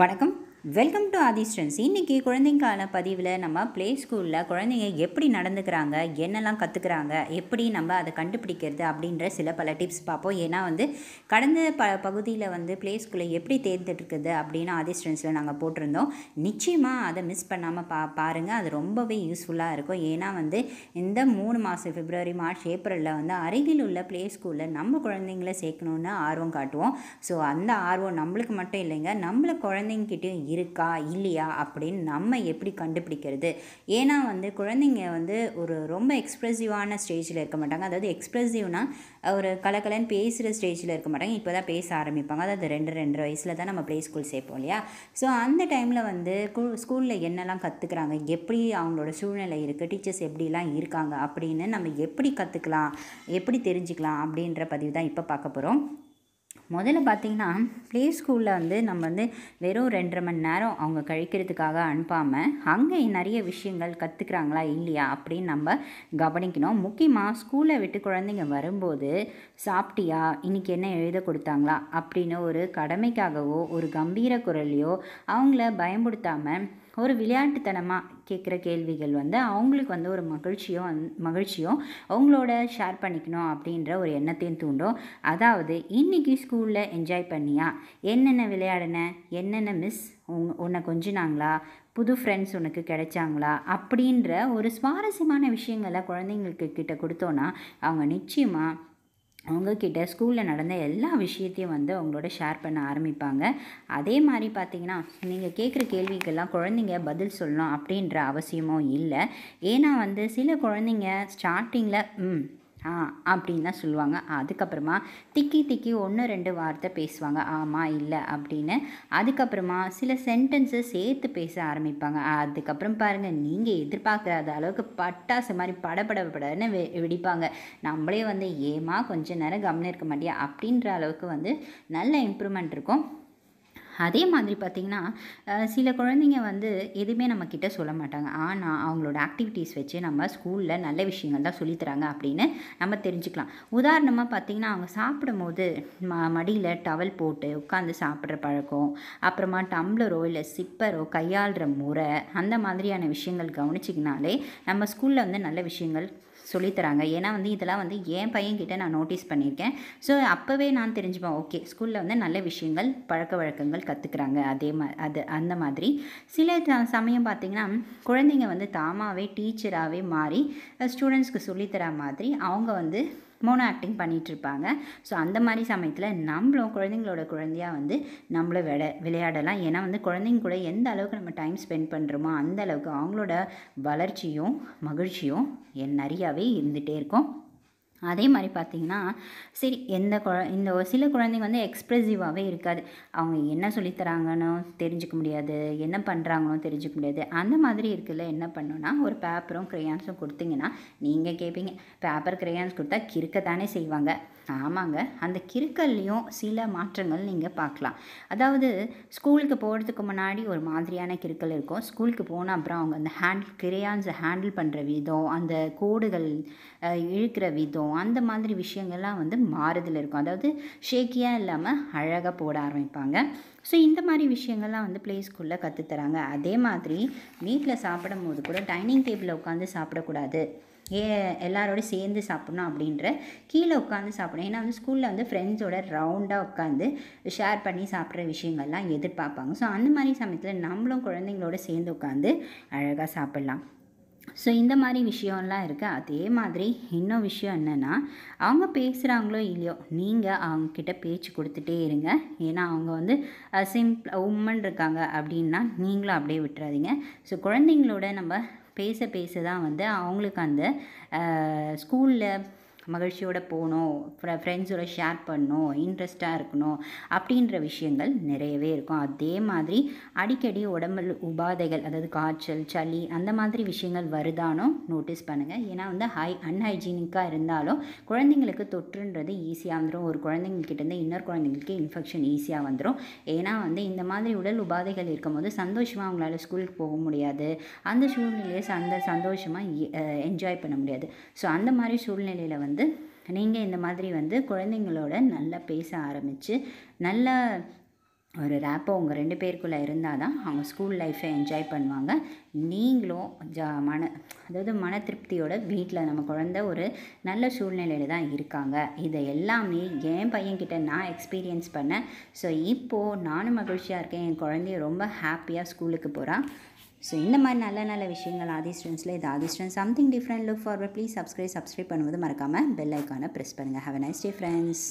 வணக்கம் welcome to Aadhi strength இன்றைக்கி குழந்தைங்கான பதிவில் நம்ம ப்ளே ஸ்கூலில் குழந்தைங்க எப்படி நடந்துக்கிறாங்க என்னெல்லாம் கற்றுக்குறாங்க எப்படி நம்ம அதை கண்டுபிடிக்கிறது அப்படின்ற சில பல டிப்ஸ் பார்ப்போம் ஏன்னா வந்து கடந்த ப பகுதியில் வந்து ப்ளே ஸ்கூலை எப்படி தேர்ந்தெடுக்குது அப்படின்னு ஆதி ஸ்ட்ரென்ஸில் நாங்கள் போட்டிருந்தோம் நிச்சயமாக அதை மிஸ் பண்ணாமல் பா பாருங்கள் அது ரொம்பவே யூஸ்ஃபுல்லாக இருக்கும் ஏன்னா வந்து இந்த மூணு மாதம் ஃபிப்ரவரி மார்ச் ஏப்ரலில் வந்து அருகில் உள்ள ப்ளே ஸ்கூலில் நம்ம குழந்தைங்கள சேர்க்கணுன்னு ஆர்வம் காட்டுவோம் ஸோ அந்த ஆர்வம் நம்மளுக்கு மட்டும் இல்லைங்க நம்மளை குழந்தைங்கிட்டையும் இருக்கா இல்லையா அப்படின்னு நம்ம எப்படி கண்டுபிடிக்கிறது ஏன்னா வந்து குழந்தைங்க வந்து ஒரு ரொம்ப எக்ஸ்ப்ரெசிவான ஸ்டேஜில் இருக்க மாட்டாங்க அதாவது எக்ஸ்ப்ரெசிவ்னா ஒரு கலக்கலன்னு பேசுகிற ஸ்டேஜில் இருக்க மாட்டாங்க இப்போ தான் பேச ஆரம்பிப்பாங்க அதாவது ரெண்டு ரெண்டு வயசில் தான் நம்ம ப்ளே ஸ்கூல் சேர்ப்போம் இல்லையா ஸோ அந்த டைமில் வந்து ஸ்கூலில் என்னெல்லாம் கற்றுக்குறாங்க எப்படி அவங்களோட சூழ்நிலை இருக்குது டீச்சர்ஸ் எப்படிலாம் இருக்காங்க அப்படின்னு நம்ம எப்படி கற்றுக்கலாம் எப்படி தெரிஞ்சுக்கலாம் அப்படின்ற பதிவு தான் இப்போ பார்க்க போகிறோம் முதல்ல பார்த்திங்கன்னா ப்ளே ஸ்கூலில் வந்து நம்ம வந்து வெறும் ரெண்டரை மணி நேரம் அவங்க கழிக்கிறதுக்காக அனுப்பாமல் அங்கே நிறைய விஷயங்கள் கற்றுக்குறாங்களா இல்லையா அப்படின்னு நம்ம கவனிக்கணும் முக்கியமாக ஸ்கூலை விட்டு குழந்தைங்க வரும்போது சாப்பிட்டியா இன்றைக்கி என்ன எழுத கொடுத்தாங்களா அப்படின்னு ஒரு கடமைக்காகவோ ஒரு கம்பீர குரல்லையோ அவங்கள பயம்படுத்தாமல் ஒரு விளையாட்டுத்தனமாக கேட்குற கேள்விகள் வந்து அவங்களுக்கு வந்து ஒரு மகிழ்ச்சியோ அந் மகிழ்ச்சியோ அவங்களோட ஷேர் பண்ணிக்கணும் அப்படின்ற ஒரு எண்ணத்தையும் தூண்டும் அதாவது இன்றைக்கி ஸ்கூலில் என்ஜாய் பண்ணியா என்னென்ன விளையாடின என்னென்ன மிஸ் உங் உன்னை கொஞ்சினாங்களா புது ஃப்ரெண்ட்ஸ் உனக்கு கிடைச்சாங்களா அப்படின்ற ஒரு சுவாரஸ்யமான விஷயங்களை குழந்தைங்களுக்கு கிட்ட கொடுத்தோன்னா அவங்க நிச்சயமாக அவங்கக்கிட்ட ஸ்கூலில் நடந்த எல்லா விஷயத்தையும் வந்து அவங்களோட ஷேர் பண்ண ஆரம்பிப்பாங்க அதே மாதிரி பார்த்திங்கன்னா நீங்கள் கேட்குற கேள்விக்கெல்லாம் குழந்தைங்க பதில் சொல்லணும் அப்படின்ற அவசியமும் இல்லை ஏன்னா வந்து சில குழந்தைங்க ஸ்டார்டிங்கில் ஆ அப்படின்லாம் சொல்லுவாங்க அதுக்கப்புறமா திக்கி திக்கி ஒன்று ரெண்டு வார்த்தை பேசுவாங்க ஆமாம் இல்லை அப்படின்னு அதுக்கப்புறமா சில சென்டென்ஸை சேர்த்து பேச ஆரம்பிப்பாங்க அதுக்கப்புறம் பாருங்கள் நீங்கள் எதிர்பார்க்காத அளவுக்கு பட்டாசு மாதிரி படப்படப்படன்னு வெ வெடிப்பாங்க நம்மளே வந்து ஏமா கொஞ்ச நேரம் கவனம் இருக்க மாட்டியா அப்படின்ற அளவுக்கு வந்து நல்ல இம்ப்ரூவ்மெண்ட் இருக்கும் அதே மாதிரி பார்த்திங்கன்னா சில குழந்தைங்க வந்து எதுவுமே நம்மக்கிட்ட சொல்ல மாட்டாங்க ஆனால் அவங்களோட ஆக்டிவிட்டீஸ் வச்சு நம்ம ஸ்கூலில் நல்ல விஷயங்கள் தான் சொல்லித்தராங்க அப்படின்னு நம்ம தெரிஞ்சுக்கலாம் உதாரணமாக பார்த்திங்கன்னா அவங்க சாப்பிடும் போது ம மடியில் டவல் போட்டு உட்காந்து சாப்பிட்ற பழக்கம் அப்புறமா டம்ளரோ இல்லை சிப்பரோ கையாளுற முறை அந்த மாதிரியான விஷயங்கள் கவனிச்சிங்கனாலே நம்ம ஸ்கூலில் வந்து நல்ல விஷயங்கள் சொல்லித்தராங்க ஏன்னா வந்து இதெல்லாம் வந்து என் பையன்கிட்ட நான் நோட்டீஸ் பண்ணியிருக்கேன் ஸோ அப்போவே நான் தெரிஞ்சுப்பேன் ஓகே ஸ்கூலில் வந்து நல்ல விஷயங்கள் பழக்க வழக்கங்கள் கற்றுக்குறாங்க அதே மா அது அந்த மாதிரி சில சமயம் பார்த்திங்கன்னா குழந்தைங்க வந்து தாமாகவே டீச்சராகவே மாறி ஸ்டூடெண்ட்ஸ்க்கு சொல்லித்தர மாதிரி அவங்க வந்து மோனோ ஆக்டிங் பண்ணிகிட்ருப்பாங்க ஸோ அந்த மாதிரி சமயத்தில் நம்மளும் குழந்தைங்களோட குழந்தையாக வந்து நம்மளும் விட விளையாடலாம் ஏன்னா வந்து குழந்தைங்க கூட எந்த அளவுக்கு நம்ம டைம் ஸ்பெண்ட் பண்ணுறோமோ அந்த அளவுக்கு அவங்களோட வளர்ச்சியும் மகிழ்ச்சியும் என் நிறையாவே இருந்துகிட்டே இருக்கும் அதே மாதிரி பார்த்திங்கன்னா சரி எந்த குழ இந்த ஒரு சில குழந்தைங்க வந்து எக்ஸ்ப்ரெசிவாகவே இருக்காது அவங்க என்ன சொல்லித்தராங்கன்னு தெரிஞ்சுக்க முடியாது என்ன பண்ணுறாங்கன்னு தெரிஞ்சுக்க முடியாது அந்த மாதிரி இருக்குல்ல என்ன பண்ணுன்னா ஒரு பேப்பரும் க்ரையான்ஸும் கொடுத்தீங்கன்னா நீங்கள் கேட்பீங்க பேப்பர் க்ரையான்ஸ் கொடுத்தா கிறுக்க தானே செய்வாங்க ஆமாங்க அந்த கிறுக்கல்லையும் சில மாற்றங்கள் நீங்கள் பார்க்கலாம் அதாவது ஸ்கூலுக்கு போகிறதுக்கு முன்னாடி ஒரு மாதிரியான கிறுக்கல் இருக்கும் ஸ்கூலுக்கு போன அப்புறம் அவங்க அந்த ஹேண்ட் கிரையான்ஸை ஹேண்டில் பண்ணுற விதம் அந்த கோடுகள் இழுக்கிற விதம் இருக்கும் அந்த மாதிரி விஷயங்கள்லாம் வந்து மாறுதல் இருக்கும் அதாவது ஷேக்கியாக இல்லாமல் அழகாக போட ஆரம்பிப்பாங்க ஸோ இந்த மாதிரி விஷயங்கள்லாம் வந்து ப்ளே ஸ்கூலில் கற்றுத்தராங்க அதே மாதிரி வீட்டில் சாப்பிடும் போது கூட டைனிங் டேபிளில் உட்காந்து சாப்பிடக்கூடாது ஏ எல்லாரோட சேர்ந்து சாப்பிட்ணும் அப்படின்ற கீழே உட்காந்து சாப்பிடும் ஏன்னா வந்து ஸ்கூலில் வந்து ஃப்ரெண்ட்ஸோட ரவுண்டாக உட்காந்து ஷேர் பண்ணி சாப்பிட்ற விஷயங்கள்லாம் எதிர்பார்ப்பாங்க ஸோ அந்த மாதிரி சமயத்தில் நம்மளும் குழந்தைங்களோட சேர்ந்து உட்காந்து அழகாக சாப்பிட்லாம் ஸோ இந்த மாதிரி விஷயம்லாம் இருக்குது அதே மாதிரி இன்னும் விஷயம் என்னென்னா அவங்க பேசுகிறாங்களோ இல்லையோ நீங்கள் அவங்கக்கிட்ட பேச்சு கொடுத்துட்டே இருங்க ஏன்னா அவங்க வந்து சிம்பிள் உமன் இருக்காங்க அப்படின்னா நீங்களும் அப்படியே விட்டுறாதீங்க ஸோ குழந்தைங்களோட நம்ம பேச பேச தான் வந்து அவங்களுக்கு அந்த ஸ்கூலில் மகிழ்ச்சியோட போகணும் ஃப்ரெண்ட்ஸோட ஷேர் பண்ணணும் இன்ட்ரெஸ்ட்டாக இருக்கணும் அப்படின்ற விஷயங்கள் நிறையவே இருக்கும் அதே மாதிரி அடிக்கடி உடம்புல உபாதைகள் அதாவது காய்ச்சல் சளி அந்த மாதிரி விஷயங்கள் வருதானோ நோட்டீஸ் பண்ணுங்கள் ஏன்னா வந்து ஹை அன்ஹைஜீனிக்காக இருந்தாலும் குழந்தைங்களுக்கு தொற்றுன்றது ஈஸியாக வந்துடும் ஒரு குழந்தைங்கக்கிட்டேருந்து இன்னொரு குழந்தைங்களுக்கு இன்ஃபெக்ஷன் ஈஸியாக வந்துடும் ஏன்னா வந்து இந்த மாதிரி உடல் உபாதைகள் இருக்கும்போது சந்தோஷமாக அவங்களால ஸ்கூலுக்கு போக முடியாது அந்த சூழ்நிலையை அந்த சந்தோஷமாக என்ஜாய் பண்ண முடியாது ஸோ அந்த மாதிரி சூழ்நிலையில் வந்து வந்து நீங்கள் இந்த மாதிரி வந்து குழந்தைங்களோட நல்லா பேச ஆரம்பித்து நல்ல ஒரு ரேப்போ உங்கள் ரெண்டு பேருக்குள்ளே இருந்தால் தான் அவங்க ஸ்கூல் லைஃப்பை என்ஜாய் பண்ணுவாங்க நீங்களும் ஜா மன அதாவது மன திருப்தியோட வீட்டில் நம்ம குழந்த ஒரு நல்ல சூழ்நிலையில் தான் இருக்காங்க இதை எல்லாமே என் பையன்கிட்ட நான் எக்ஸ்பீரியன்ஸ் பண்ணேன் ஸோ இப்போது நானும் மகிழ்ச்சியாக இருக்கேன் என் குழந்தைய ரொம்ப ஹாப்பியாக ஸ்கூலுக்கு போகிறான் ஸோ இந்த மாதிரி நல்ல நல்ல விஷயங்கள் ஆதி ஸ்டூடெண்ட்ஸில் இது Aadhi students something different look forward please subscribe subscribe பண்ணுவது மறக்காமல் பெல் ஐக்கானை ப்ரெஸ் பண்ணுங்கள் have a nice day friends